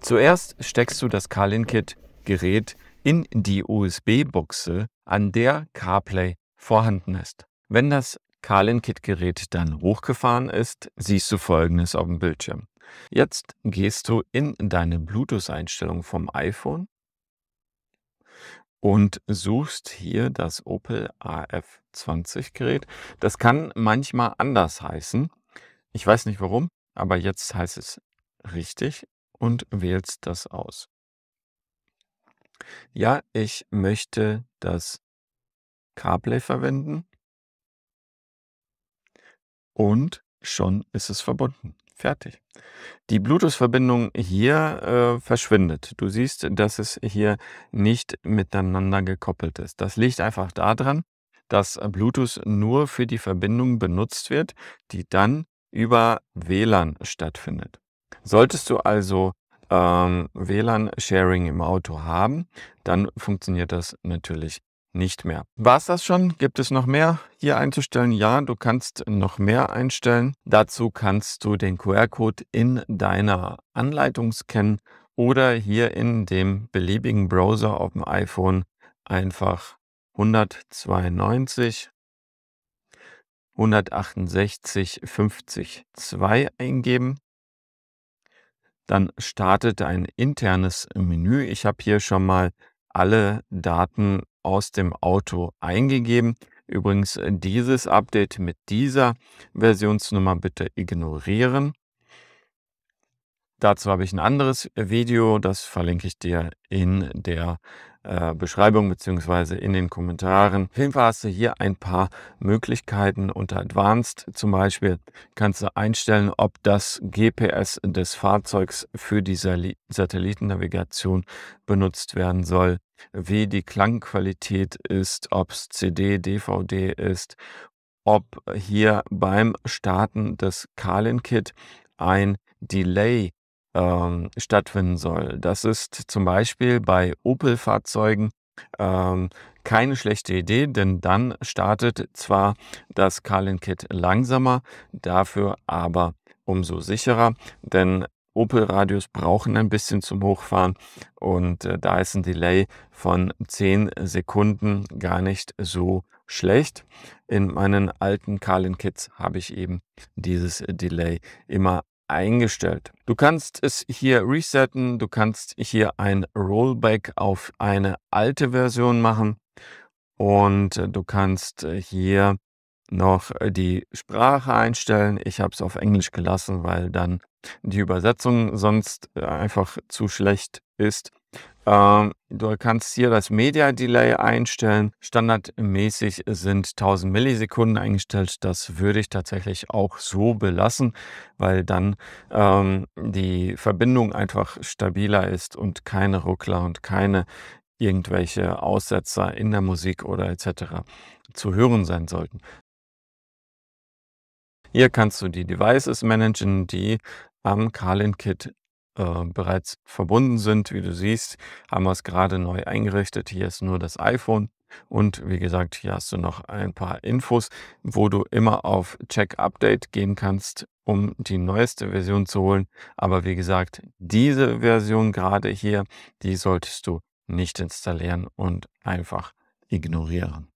Zuerst steckst du das kit gerät in die USB-Buchse, an der CarPlay vorhanden ist. Wenn das kit gerät dann hochgefahren ist, siehst du folgendes auf dem Bildschirm. Jetzt gehst du in deine Bluetooth-Einstellung vom iPhone und suchst hier das Opel AF20-Gerät. Das kann manchmal anders heißen. Ich weiß nicht warum, aber jetzt heißt es richtig und wählst das aus. Ja, ich möchte das CarPlay verwenden und schon ist es verbunden. Fertig. Die Bluetooth-Verbindung hier äh, verschwindet. Du siehst, dass es hier nicht miteinander gekoppelt ist. Das liegt einfach daran, dass Bluetooth nur für die Verbindung benutzt wird, die dann über WLAN stattfindet. Solltest du also ähm, WLAN-Sharing im Auto haben, dann funktioniert das natürlich nicht mehr. War es das schon? Gibt es noch mehr hier einzustellen? Ja, du kannst noch mehr einstellen. Dazu kannst du den QR-Code in deiner Anleitung scannen oder hier in dem beliebigen Browser auf dem iPhone einfach 192 168 50 2 eingeben dann startet ein internes Menü. Ich habe hier schon mal alle Daten aus dem Auto eingegeben. Übrigens äh, dieses Update mit dieser Versionsnummer bitte ignorieren. Dazu habe ich ein anderes Video, das verlinke ich dir in der äh, Beschreibung beziehungsweise in den Kommentaren. Auf jeden Fall hast du hier ein paar Möglichkeiten. Unter Advanced zum Beispiel kannst du einstellen, ob das GPS des Fahrzeugs für die Satellitennavigation benutzt werden soll wie die Klangqualität ist, ob es CD, DVD ist, ob hier beim Starten des Kalin-Kit ein Delay ähm, stattfinden soll. Das ist zum Beispiel bei Opel-Fahrzeugen ähm, keine schlechte Idee, denn dann startet zwar das Carlin-Kit langsamer, dafür aber umso sicherer, denn opel radios brauchen ein bisschen zum Hochfahren und äh, da ist ein Delay von 10 Sekunden gar nicht so schlecht. In meinen alten Carlin Kits habe ich eben dieses Delay immer eingestellt. Du kannst es hier resetten, du kannst hier ein Rollback auf eine alte Version machen und äh, du kannst äh, hier noch äh, die Sprache einstellen. Ich habe es auf Englisch gelassen, weil dann die Übersetzung sonst einfach zu schlecht ist. Ähm, du kannst hier das Media Delay einstellen. Standardmäßig sind 1000 Millisekunden eingestellt. Das würde ich tatsächlich auch so belassen, weil dann ähm, die Verbindung einfach stabiler ist und keine Ruckler und keine irgendwelche Aussetzer in der Musik oder etc. zu hören sein sollten. Hier kannst du die Devices managen, die am Carlin Kit äh, bereits verbunden sind. Wie du siehst, haben wir es gerade neu eingerichtet. Hier ist nur das iPhone. Und wie gesagt, hier hast du noch ein paar Infos, wo du immer auf Check Update gehen kannst, um die neueste Version zu holen. Aber wie gesagt, diese Version gerade hier, die solltest du nicht installieren und einfach ignorieren.